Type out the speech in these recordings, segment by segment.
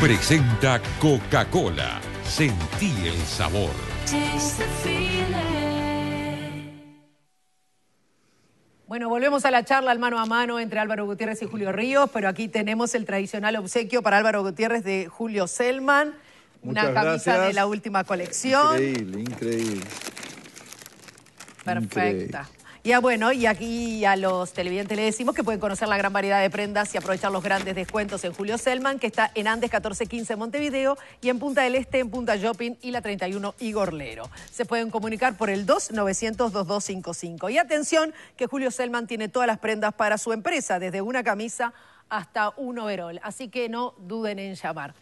Presenta Coca-Cola. Sentí el sabor. Bueno, volvemos a la charla al mano a mano entre Álvaro Gutiérrez y Julio Ríos, pero aquí tenemos el tradicional obsequio para Álvaro Gutiérrez de Julio Selman, una camisa de la última colección. Increíble, increíble. Perfecta. Ya bueno, y aquí a los televidentes le decimos que pueden conocer la gran variedad de prendas y aprovechar los grandes descuentos en Julio Selman, que está en Andes 1415 Montevideo y en Punta del Este en Punta Shopping y la 31 y Gorlero. Se pueden comunicar por el 2 2255 Y atención que Julio Selman tiene todas las prendas para su empresa, desde una camisa hasta un overol. Así que no duden en llamar.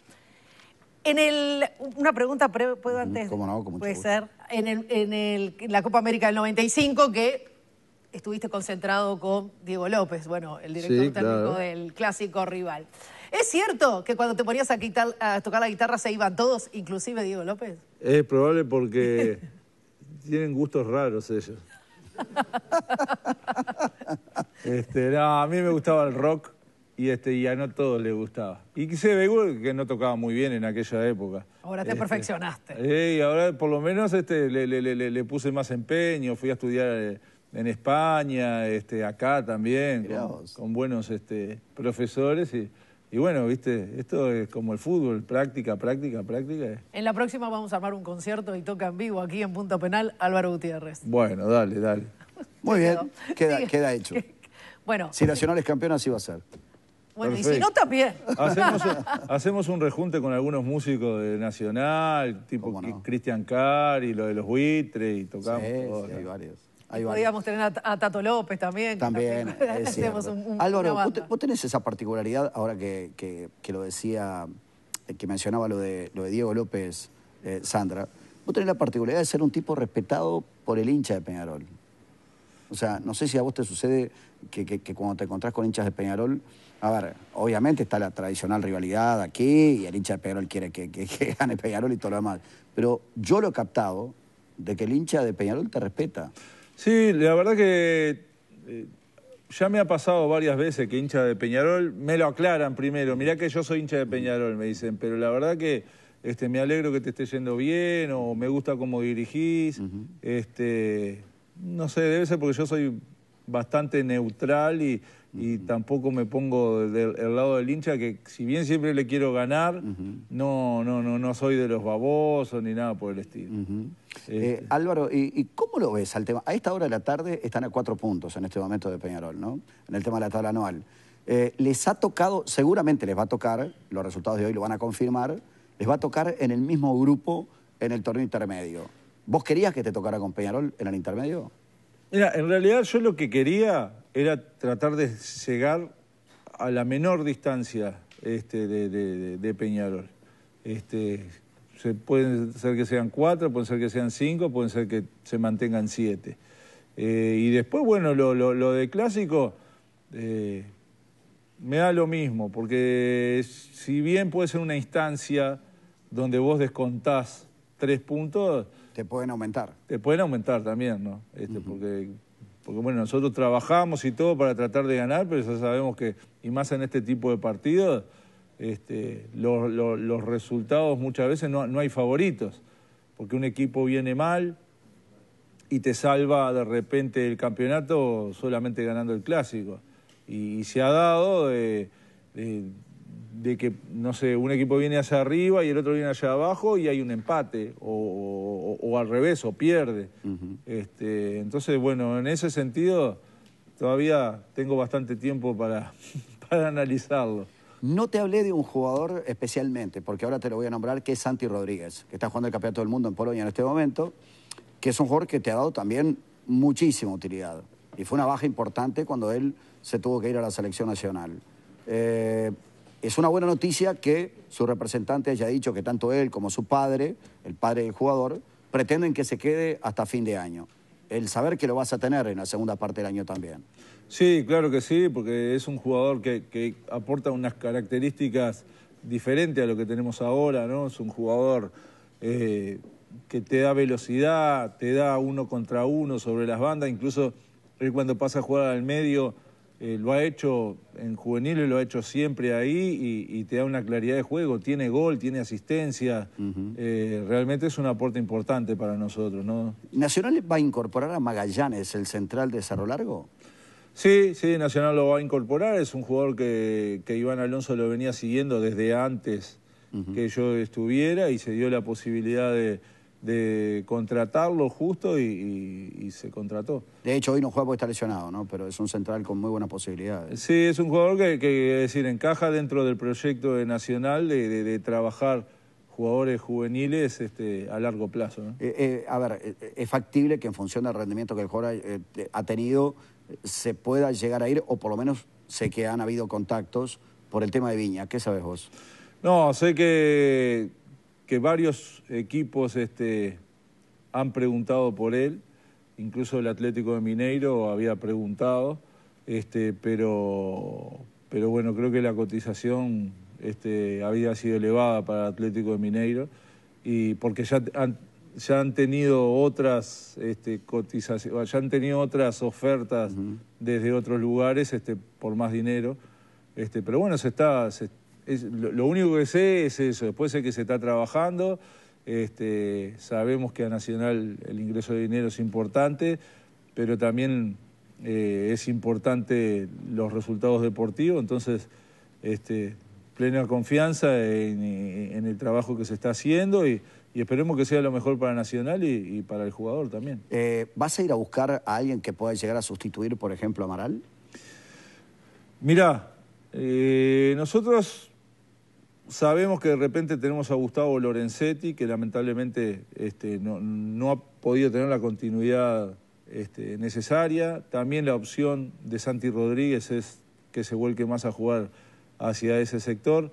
En el, una pregunta, ¿puedo mm, antes? ¿Cómo no? puede ser. en el, en la Copa América del 95, que estuviste concentrado con Diego López, bueno, el director técnico del clásico rival. ¿Es cierto que cuando te ponías a, a tocar la guitarra se iban todos, inclusive Diego López? Es probable porque tienen gustos raros ellos. este, no, a mí me gustaba el rock y, este, y a no todos les gustaba. Y quise ve que no tocaba muy bien en aquella época. Ahora te este, perfeccionaste. Eh, y ahora por lo menos este, le, puse más empeño, fui a estudiar... Eh, en España, este, acá también, con, buenos este, profesores. Y, bueno, viste, esto es como el fútbol, práctica, práctica, práctica. En la próxima vamos a armar un concierto y toca en vivo aquí en Punto Penal Álvaro Gutiérrez. Bueno, dale, dale. Muy bien, queda, hecho. Bueno. Si Nacional es campeón, así va a ser. Bueno, y si no, también. Hacemos, un rejunte con algunos músicos de Nacional, tipo cristian Cristian y lo de los buitres, y tocamos. Sí, varios. Podríamos tener a, Tato López también. También. un, Álvaro, vos, tenés esa particularidad, ahora que, que, lo decía, eh, que mencionaba lo de, lo de Diego López, eh, Sandra, vos tenés la particularidad de ser un tipo respetado por el hincha de Peñarol. O sea, no sé si a vos te sucede que, que, cuando te encontrás con hinchas de Peñarol, a ver, obviamente está la tradicional rivalidad aquí y el hincha de Peñarol quiere que, que gane Peñarol y todo lo demás. Pero yo lo he captado de que el hincha de Peñarol te respeta. Sí, la verdad que eh, ya me ha pasado varias veces que hincha de Peñarol me lo aclaran primero. Mirá que yo soy hincha de Peñarol, me dicen, pero la verdad que este, me alegro que te esté yendo bien o me gusta cómo dirigís. este, no sé, debe ser porque yo soy bastante neutral y, tampoco me pongo del, lado del hincha que si bien siempre le quiero ganar, no, no, no, no soy de los babosos ni nada por el estilo. Eh, este. Álvaro, ¿y, cómo lo ves al tema? A esta hora de la tarde están a cuatro puntos en este momento de Peñarol, ¿no? En el tema de la tabla anual. Eh, les ha tocado, seguramente les va a tocar, los resultados de hoy lo van a confirmar, les va a tocar en el mismo grupo en el torneo intermedio. ¿Vos querías que te tocara con Peñarol en el intermedio? Mira, en realidad yo lo que quería era tratar de llegar a la menor distancia este, de, Peñarol. Este, pueden ser que sean cuatro, pueden ser que sean cinco, pueden ser que se mantengan siete. Eh, y después, bueno, lo, de clásico eh, me da lo mismo, porque si bien puede ser una instancia donde vos descontás tres puntos, te pueden aumentar. Te pueden aumentar también, ¿no? Este, porque, porque, bueno, nosotros trabajamos y todo para tratar de ganar, pero ya sabemos que, y más en este tipo de partidos, este, los, resultados muchas veces no, hay favoritos, porque un equipo viene mal, y te salva de repente el campeonato solamente ganando el clásico. Y, se ha dado de, de que, no sé, un equipo viene hacia arriba y el otro viene hacia abajo y hay un empate, o, al revés, o pierde. Este, entonces, bueno, en ese sentido todavía tengo bastante tiempo para, analizarlo. No te hablé de un jugador especialmente, porque ahora te lo voy a nombrar, que es Santi Rodríguez, que está jugando el Campeonato del Mundo en Polonia en este momento, que es un jugador que te ha dado también muchísima utilidad. Y fue una baja importante cuando él se tuvo que ir a la selección nacional. Eh, es una buena noticia que su representante haya dicho que tanto él como su padre, el padre del jugador, pretenden que se quede hasta fin de año. El saber que lo vas a tener en la segunda parte del año también. Sí, claro que sí, porque es un jugador que, aporta unas características diferentes a lo que tenemos ahora, ¿no? Es un jugador eh, que te da velocidad, te da uno contra uno sobre las bandas, incluso él cuando pasa a jugar al medio eh, lo ha hecho en juveniles, lo ha hecho siempre ahí y, te da una claridad de juego. Tiene gol, tiene asistencia. Eh, realmente es un aporte importante para nosotros. ¿no? ¿Nacional va a incorporar a Magallanes, el central de Cerro Largo? Sí, sí, Nacional lo va a incorporar. Es un jugador que, que Iván Alonso lo venía siguiendo desde antes que yo estuviera y se dio la posibilidad de de contratarlo justo y, se contrató. De hecho, hoy no juega porque está lesionado, ¿no? Pero es un central con muy buenas posibilidades. Sí, es un jugador que, decir, encaja dentro del proyecto Nacional de, trabajar jugadores juveniles este, a largo plazo. Eh, eh, a ver, eh, es factible que en función del rendimiento que el jugador ha, ha tenido, se pueda llegar a ir, o por lo menos sé que han habido contactos por el tema de Viña. ¿Qué sabes vos? No, sé que que varios equipos este, han preguntado por él, incluso el Atlético de Mineiro había preguntado, este, pero, pero bueno, creo que la cotización este, había sido elevada para el Atlético de Mineiro, y porque ya han, ya han tenido otras este, cotizaciones, ya han tenido otras ofertas desde otros lugares este, por más dinero. Este, pero bueno, se está, lo, único que sé es eso, después sé que se está trabajando, este, sabemos que a Nacional el ingreso de dinero es importante, pero también eh, es importante los resultados deportivos, entonces este, plena confianza en, el trabajo que se está haciendo y, esperemos que sea lo mejor para Nacional y, para el jugador también. Eh, ¿Vas a ir a buscar a alguien que pueda llegar a sustituir, por ejemplo, a Amaral? Mira, eh, nosotros Sabemos que de repente tenemos a Gustavo Lorenzetti, que lamentablemente este, no, ha podido tener la continuidad este, necesaria. También la opción de Santi Rodríguez es que se vuelque más a jugar hacia ese sector.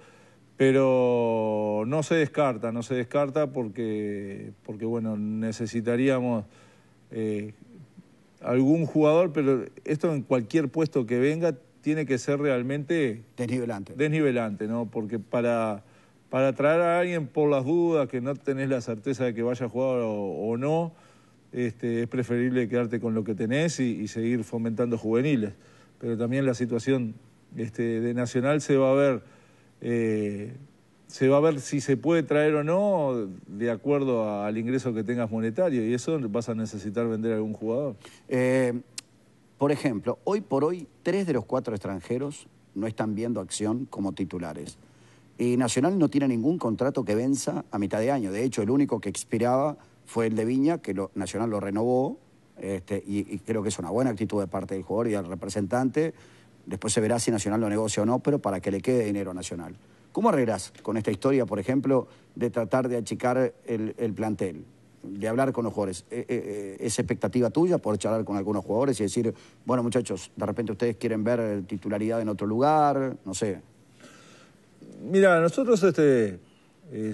Pero no se descarta, no se descarta porque, porque bueno, necesitaríamos eh, algún jugador, pero esto en cualquier puesto que venga tiene que ser realmente... Desnivelante. Desnivelante, ¿no? Porque para, para traer a alguien por las dudas, que no tenés la certeza de que vaya a jugar o, no, este, es preferible quedarte con lo que tenés y, seguir fomentando juveniles. Pero también la situación este, de Nacional se va a ver... Eh, se va a ver si se puede traer o no de acuerdo al ingreso que tengas monetario y eso vas a necesitar vender a algún jugador. Eh, por ejemplo, hoy por hoy, tres de los cuatro extranjeros no están viendo acción como titulares. Y Nacional no tiene ningún contrato que venza a mitad de año. De hecho, el único que expiraba fue el de Viña, que Nacional lo renovó. Este, y, creo que es una buena actitud de parte del jugador y del representante. Después se verá si Nacional lo negocia o no, pero para que le quede dinero a Nacional. ¿Cómo arreglas con esta historia, por ejemplo, de tratar de achicar el plantel? de hablar con los jugadores. Eh, eh, eh, ¿Es expectativa tuya por charlar con algunos jugadores y decir, bueno muchachos, de repente ustedes quieren ver titularidad en otro lugar? No sé. Mira, nosotros este,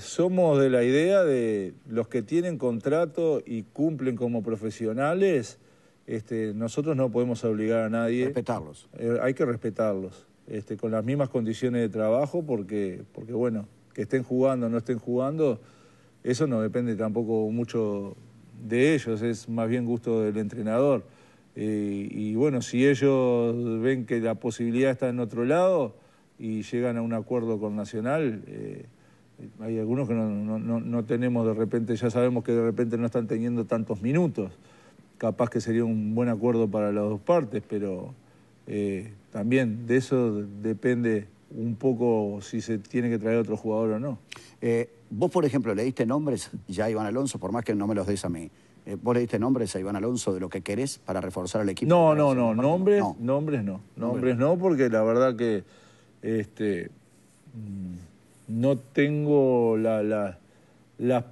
somos de la idea de los que tienen contrato y cumplen como profesionales, este, nosotros no podemos obligar a nadie. Respetarlos. hay que respetarlos, este, con las mismas condiciones de trabajo, porque, porque bueno, que estén jugando o no estén jugando eso no depende tampoco mucho de ellos, es más bien gusto del entrenador. Eh, y bueno, si ellos ven que la posibilidad está en otro lado y llegan a un acuerdo con Nacional, eh, hay algunos que no, tenemos de repente, ya sabemos que de repente no están teniendo tantos minutos. Capaz que sería un buen acuerdo para las dos partes, pero eh, también de eso depende un poco si se tiene que traer otro jugador o no. Eh, vos, por ejemplo, le diste nombres ya a Iván Alonso, por más que no me los des a mí. Eh, ¿Vos le diste nombres a Iván Alonso de lo que querés para reforzar al equipo? No, no, no. Nombres no. nombres no. Nombres no, porque la verdad que este, mm, no tengo la, la,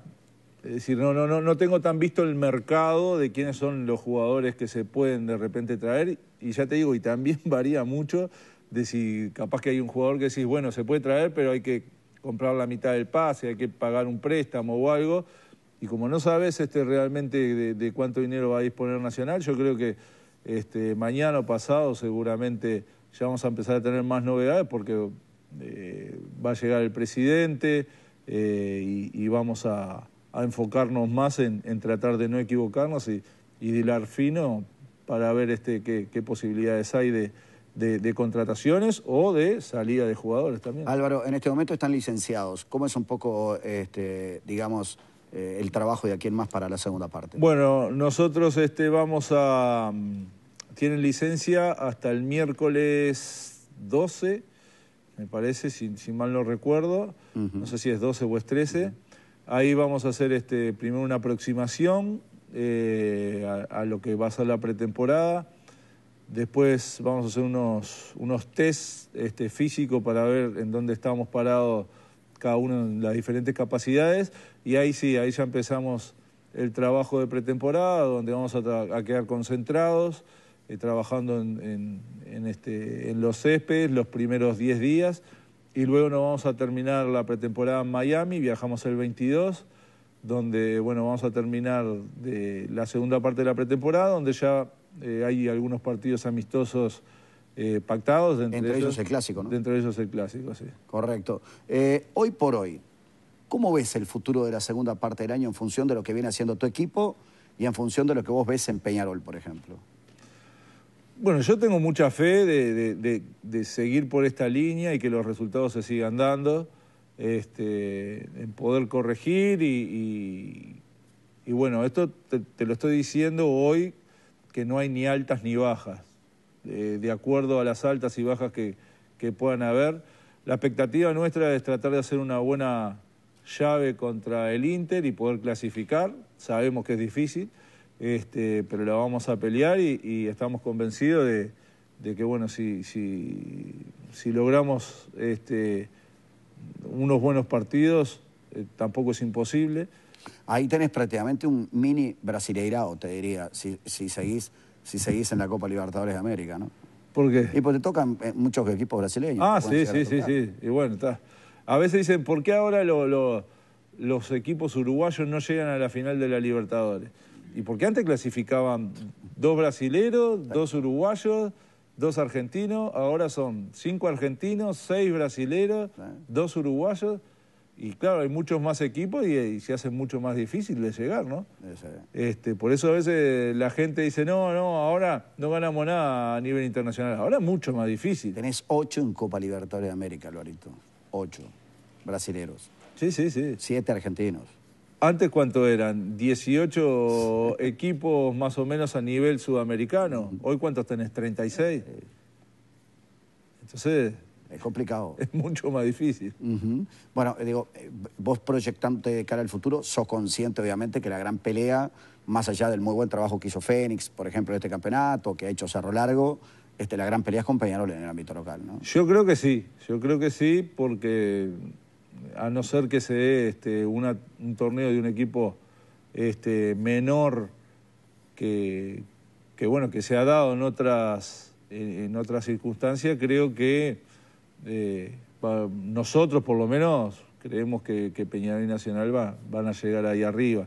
decir, no, no, no, no tengo tan visto el mercado de quiénes son los jugadores que se pueden de repente traer. Y ya te digo, y también varía mucho de si capaz que hay un jugador que decís, bueno, se puede traer, pero hay que comprar la mitad del pase, hay que pagar un préstamo o algo. Y como no sabes este, realmente de, cuánto dinero va a disponer Nacional, yo creo que este, mañana o pasado seguramente ya vamos a empezar a tener más novedades porque eh, va a llegar el presidente eh, y, vamos a, enfocarnos más en, tratar de no equivocarnos y, dilar fino para ver este, qué posibilidades hay de, de, contrataciones o de salida de jugadores también. Álvaro, en este momento están licenciados. ¿Cómo es un poco, este, digamos, eh, el trabajo de aquí en más para la segunda parte? Bueno, nosotros este, vamos a... Mm, tienen licencia hasta el miércoles 12, me parece, si, mal no recuerdo. No sé si es 12 o es 13. Ahí vamos a hacer este, primero una aproximación eh, a lo que va a ser la pretemporada. Después vamos a hacer unos, unos test este, físicos para ver en dónde estamos parados cada uno en las diferentes capacidades. Y ahí sí, ahí ya empezamos el trabajo de pretemporada, donde vamos a, quedar concentrados, eh, trabajando este, en, los céspedes los primeros 10 días. Y luego nos vamos a terminar la pretemporada en Miami, viajamos el 22 donde bueno, vamos a terminar de la segunda parte de la pretemporada, donde ya eh, hay algunos partidos amistosos eh, pactados. Entre, ellos, el clásico, ¿no? de ellos el clásico, sí. Correcto. Eh, hoy por hoy, ¿cómo ves el futuro de la segunda parte del año en función de lo que viene haciendo tu equipo y en función de lo que vos ves en Peñarol, por ejemplo? Bueno, yo tengo mucha fe de, seguir por esta línea y que los resultados se sigan dando, este, en poder corregir y, y, bueno, esto te lo estoy diciendo hoy que no hay ni altas ni bajas, de acuerdo a las altas y bajas que, que puedan haber. La expectativa nuestra es tratar de hacer una buena llave contra el Inter y poder clasificar. Sabemos que es difícil, este, pero la vamos a pelear y, estamos convencidos de, que, bueno, si, logramos este, unos buenos partidos, eh, tampoco es imposible. Ahí tenés prácticamente un mini brasileirado, te diría, si, seguís, si seguís en la Copa Libertadores de América, ¿no? ¿Por qué? Y porque te tocan eh, muchos equipos brasileños. Ah, sí, sí, sí, sí. Y bueno, está. A veces dicen, ¿por qué ahora los equipos uruguayos no llegan a la final de la Libertadores? Y porque antes clasificaban dos brasileros, dos uruguayos, dos argentinos, ahora son cinco argentinos, seis brasileros, dos uruguayos. Y claro, hay muchos más equipos y, se hace mucho más difícil de llegar, ¿no? Este, por eso a veces la gente dice, no, no, ahora no ganamos nada a nivel internacional. Ahora es mucho más difícil. Tenés ocho en Copa Libertadores de América, Luarito. Ocho brasileros. Sí, sí, sí. Siete argentinos. ¿Antes cuánto eran? dieciocho equipos más o menos a nivel sudamericano? Mm. ¿Hoy cuántos tenés? seis Entonces, es complicado. Es mucho más difícil. Bueno, eh, digo, eh, vos proyectante de cara al futuro, sos consciente obviamente que la gran pelea, más allá del muy buen trabajo que hizo Fénix, por ejemplo, en este campeonato, que ha hecho Cerro Largo, este, la gran pelea es con Peñarol en el ámbito local, ¿no? Yo creo que sí, yo creo que sí, porque a no ser que se dé este, un torneo de un equipo este, menor que, que, bueno, que se ha dado en otras, en otras circunstancias, creo que eh, nosotros por lo menos creemos que, que y Nacional va, van a llegar ahí arriba.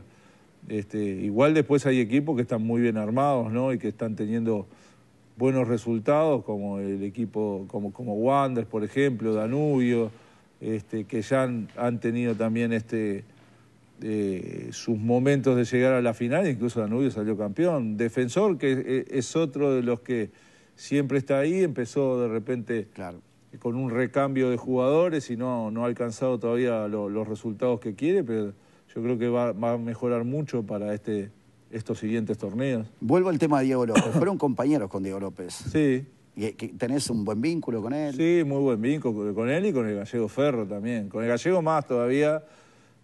Este, igual después hay equipos que están muy bien armados y que están teniendo buenos resultados, como el equipo, como, como Wanders, por ejemplo, Danubio, este, que ya han, tenido también este, eh, sus momentos de llegar a la final, incluso Danubio salió campeón. Defensor, que es, es otro de los que siempre está ahí, empezó de repente claro con un recambio de jugadores y no, no ha alcanzado todavía los resultados que quiere, pero yo creo que va, a mejorar mucho para este, estos siguientes torneos. Vuelvo al tema de Diego López. Fueron compañeros con Diego López. Sí. ¿Y, eh, ¿Tenés un buen vínculo con él? Sí, muy buen vínculo con él y con el gallego Ferro también. Con el gallego más todavía,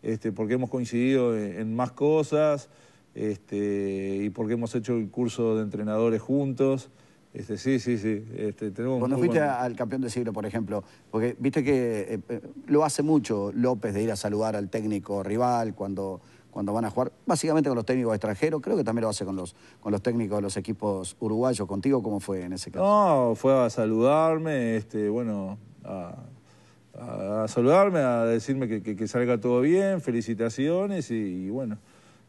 este, porque hemos coincidido en, más cosas este, y porque hemos hecho el curso de entrenadores juntos. Este, sí, sí, sí. Este, cuando fuiste al campeón de siglo, por ejemplo, porque viste que eh, eh, lo hace mucho López de ir a saludar al técnico rival cuando, cuando van a jugar, básicamente con los técnicos extranjeros, creo que también lo hace con los, con los técnicos de los equipos uruguayos. ¿Contigo cómo fue en ese caso? No, fue a saludarme, este, bueno, a, saludarme, a decirme que, salga todo bien, felicitaciones y, y bueno,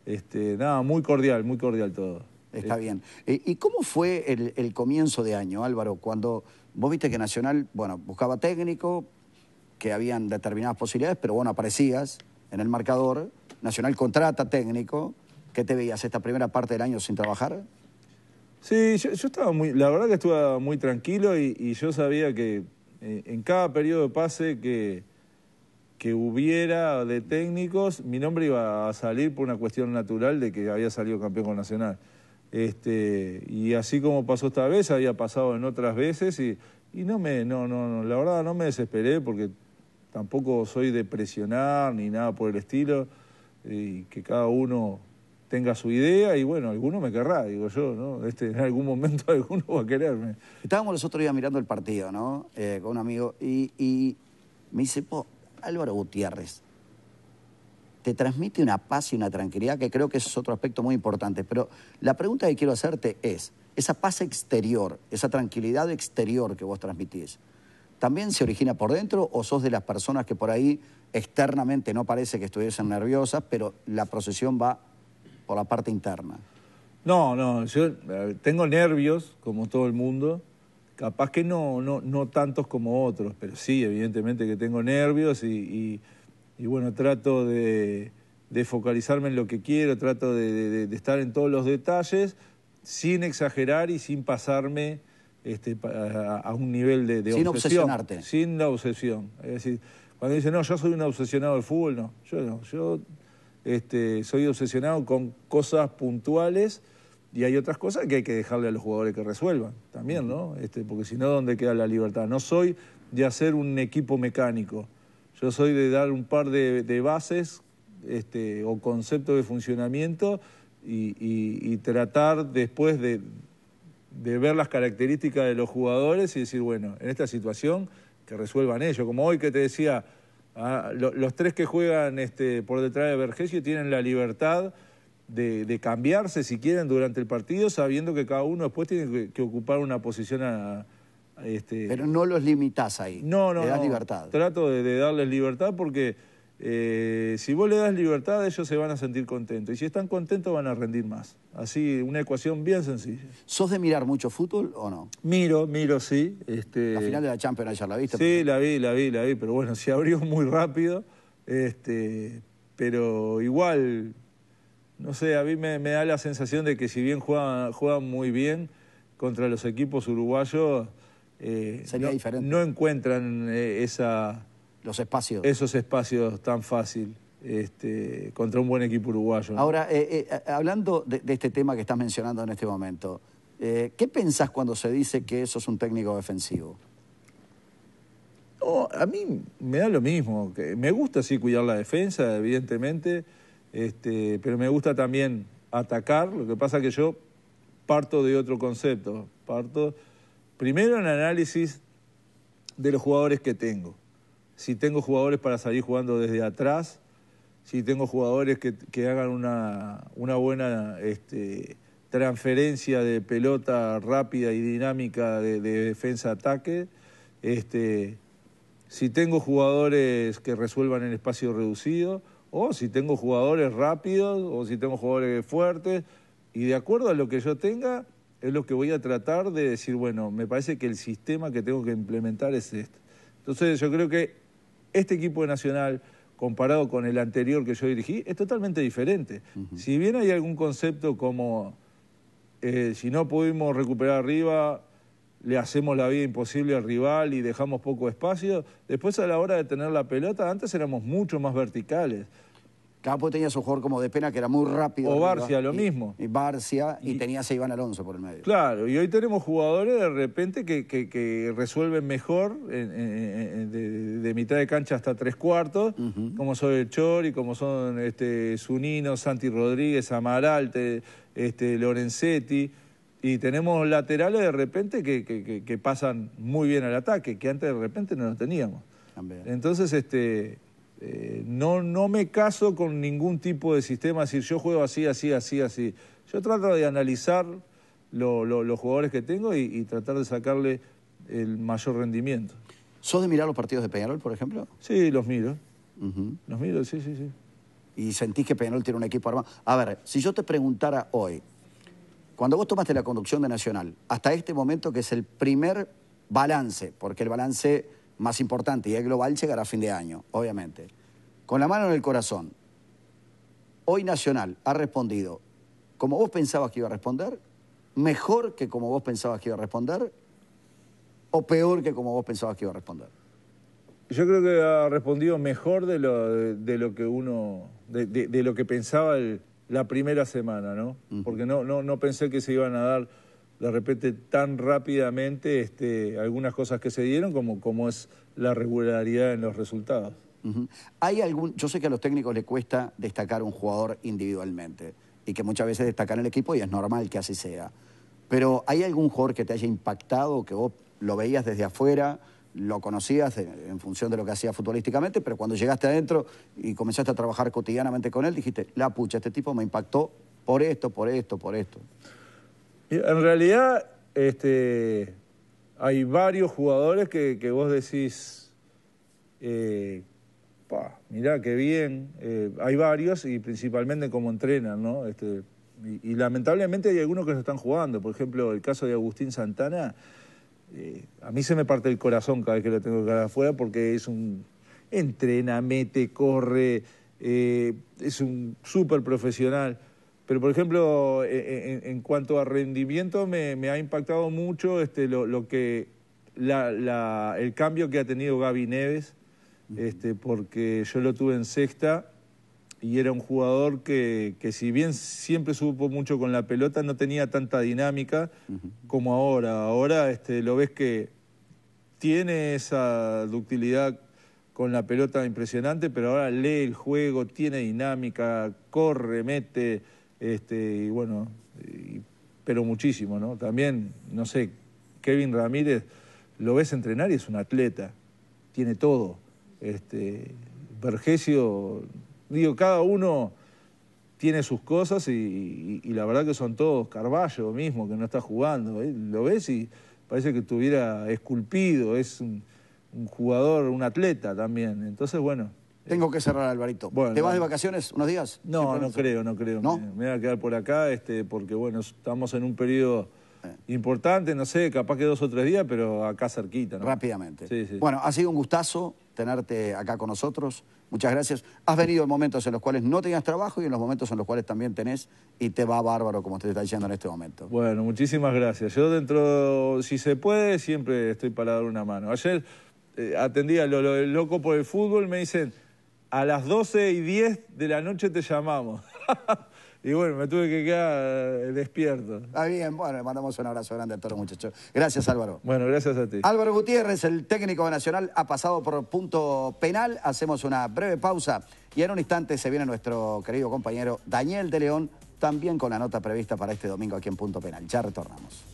este, nada, muy cordial, muy cordial todo. Está eh, bien. Eh, ¿Y cómo fue el, comienzo de año, Álvaro? Cuando vos viste que Nacional, bueno, buscaba técnico, que habían determinadas posibilidades, pero bueno, aparecías en el marcador, Nacional contrata técnico, ¿qué te veías esta primera parte del año sin trabajar? Sí, yo, estaba muy, la verdad que estuve muy tranquilo y, yo sabía que eh, en cada periodo de pase que, que hubiera de técnicos, mi nombre iba a salir por una cuestión natural de que había salido campeón con Nacional. Este, y así como pasó esta vez, había pasado en otras veces y, no me, no, no, la verdad no me desesperé porque tampoco soy de presionar ni nada por el estilo eh, y que cada uno tenga su idea y bueno, alguno me querrá, digo yo, ¿no? Este, en algún momento alguno va a quererme. Estábamos los otros días mirando el partido, ¿no? Eh, con un amigo y, y me dice, po, Álvaro Gutiérrez, te transmite una paz y una tranquilidad que creo que ese es otro aspecto muy importante. Pero la pregunta que quiero hacerte es, esa paz exterior, esa tranquilidad exterior que vos transmitís, ¿también se origina por dentro o sos de las personas que por ahí externamente no parece que estuviesen nerviosas, pero la procesión va por la parte interna? No, no, yo tengo nervios, como todo el mundo, capaz que no, no, tantos como otros, pero sí, evidentemente que tengo nervios y y bueno, trato de, focalizarme en lo que quiero, trato de, estar en todos los detalles sin exagerar y sin pasarme este, a, un nivel de, de sin obsesión. Sin obsesionarte. Sin la obsesión. Es decir, cuando dicen, no, yo soy un obsesionado del fútbol, no, yo no, yo este, soy obsesionado con cosas puntuales y hay otras cosas que hay que dejarle a los jugadores que resuelvan también, ¿no? Este, porque si no, ¿dónde queda la libertad? No soy de hacer un equipo mecánico yo soy de dar un par de, bases este, o conceptos de funcionamiento y, tratar después de, ver las características de los jugadores y decir, bueno, en esta situación que resuelvan ellos. Como hoy que te decía, ah, los tres que juegan este, por detrás de Vergesio tienen la libertad de, cambiarse si quieren durante el partido, sabiendo que cada uno después tiene que, que ocupar una posición a, este, pero no los limitás ahí. No, no. libertad. Trato de, darles libertad porque eh, si vos le das libertad, ellos se van a sentir contentos. Y si están contentos, van a rendir más. Así, una ecuación bien sencilla. ¿Sos de mirar mucho fútbol o no? Miro, miro, sí. Este, la final de la Champions ayer, ¿la viste? Sí, la vi, la vi, la vi. Pero bueno, se abrió muy rápido. Este, pero igual, no sé, a mí me, da la sensación de que si bien juegan muy bien contra los equipos uruguayos eh, Sería no, diferente. No encuentran eh, esos espacios tan fácil. Este, contra un buen equipo uruguayo. Ahora, eh, hablando de, este tema que estás mencionando en este momento, ¿qué pensás cuando se dice que eso es un técnico defensivo? a mí me da lo mismo. Me gusta sí cuidar la defensa, evidentemente, este, pero me gusta también atacar. Lo que pasa que yo parto de otro concepto, parto Primero en análisis de los jugadores que tengo. Si tengo jugadores para salir jugando desde atrás, si tengo jugadores que, hagan una, buena este, transferencia de pelota rápida y dinámica de, defensa-ataque, este, si tengo jugadores que resuelvan en espacio reducido, o si tengo jugadores rápidos, o si tengo jugadores fuertes, y de acuerdo a lo que yo tenga, es lo que voy a tratar de decir, bueno, me parece que el sistema que tengo que implementar es este. Entonces yo creo que este equipo de Nacional, comparado con el anterior que yo dirigí, es totalmente diferente. Si bien hay algún concepto como, eh, si no pudimos recuperar arriba, le hacemos la vida imposible al rival y dejamos poco espacio, después a la hora de tener la pelota, antes éramos mucho más verticales. Capo tenía su jugador como de pena que era muy rápido. O Barcia, lo mismo. Y Barcia, y, tenía tenías a Iván Alonso por el medio. Claro, y hoy tenemos jugadores de repente que, que, resuelven mejor de, mitad de cancha hasta tres cuartos, como son el Chori, como son este, Zunino, Santi Rodríguez, Amaralte, este, Lorenzetti. Y tenemos laterales de repente que, que, que pasan muy bien al ataque, que antes de repente no los teníamos. Entonces, este eh, no, no me caso con ningún tipo de sistema, es decir yo juego así, así, así, así. Yo trato de analizar los jugadores que tengo y, tratar de sacarle el mayor rendimiento. ¿Sos de mirar los partidos de Peñarol, por ejemplo? Sí, los miro. Los miro, sí, sí, sí. Y sentís que Peñarol tiene un equipo armado. A ver, si yo te preguntara hoy, cuando vos tomaste la conducción de Nacional, hasta este momento que es el primer balance, porque el balance más importante y el global llegará a fin de año, obviamente. Con la mano en el corazón, hoy Nacional ha respondido como vos pensabas que iba a responder, mejor que como vos pensabas que iba a responder o peor que como vos pensabas que iba a responder. Yo creo que ha respondido mejor de lo, que uno, de, lo que pensaba la primera semana, ¿no? Porque no, no, no pensé que se iban a dar de repente tan rápidamente este, algunas cosas que se dieron como, como es la regularidad en los resultados. Hay algún, yo sé que a los técnicos les cuesta destacar un jugador individualmente y que muchas veces destacan el equipo y es normal que así sea. Pero ¿hay algún jugador que te haya impactado, que vos lo veías desde afuera, lo conocías en función de lo que hacía futbolísticamente, pero cuando llegaste adentro y comenzaste a trabajar cotidianamente con él, dijiste, la pucha, este tipo me impactó por esto, por esto, por esto? En realidad, este, hay varios jugadores que, vos decís, eh, mirá qué bien, eh, hay varios y principalmente como entrenan, ¿no? Este, y, lamentablemente hay algunos que no están jugando, por ejemplo, el caso de Agustín Santana, eh, a mí se me parte el corazón cada vez que lo tengo que afuera porque es un entrena, mete, corre, eh, es un súper profesional. Pero, por ejemplo, e, e, en, cuanto a rendimiento, me, ha impactado mucho este, lo, que la, el cambio que ha tenido Gaby Neves, este, porque yo lo tuve en sexta y era un jugador que, que, si bien siempre supo mucho con la pelota, no tenía tanta dinámica como ahora. Ahora este, lo ves que tiene esa ductilidad con la pelota impresionante, pero ahora lee el juego, tiene dinámica, corre, mete este, y bueno, pero muchísimo, ¿no? También, no sé, Kevin Ramírez, lo ves entrenar y es un atleta, tiene todo. Este, Vergesio, digo, cada uno tiene sus cosas y, la verdad que son todos, Carballo mismo, que no está jugando, ¿eh? lo ves y parece que estuviera esculpido, es un, un jugador, un atleta también. Entonces, bueno, tengo este. que cerrar, Alvarito. ¿Te vas de vacaciones unos días? No, no creo, no creo. Me, voy a quedar por acá este, porque, bueno, estamos en un periodo eh. importante, no sé, capaz que dos o tres días, pero acá cerquita. ¿no? Rápidamente. Bueno, ha sido un gustazo tenerte acá con nosotros. Muchas gracias. Has venido en momentos en los cuales no tenías trabajo y en los momentos en los cuales también tenés y te va bárbaro, como te está diciendo en este momento. Bueno, muchísimas gracias. Yo dentro, si se puede, siempre estoy para dar una mano. Ayer eh, atendí a loco por el fútbol, me dicen a las 12 y 10 de la noche te llamamos. y bueno, me tuve que quedar eh, despierto. Está bien, bueno, le mandamos un abrazo grande a todos los muchachos. Gracias, Álvaro. Bueno, gracias a ti. Álvaro Gutiérrez, el técnico nacional, ha pasado por punto penal. Hacemos una breve pausa y en un instante se viene nuestro querido compañero Daniel de León, también con la nota prevista para este domingo aquí en punto penal. Ya retornamos.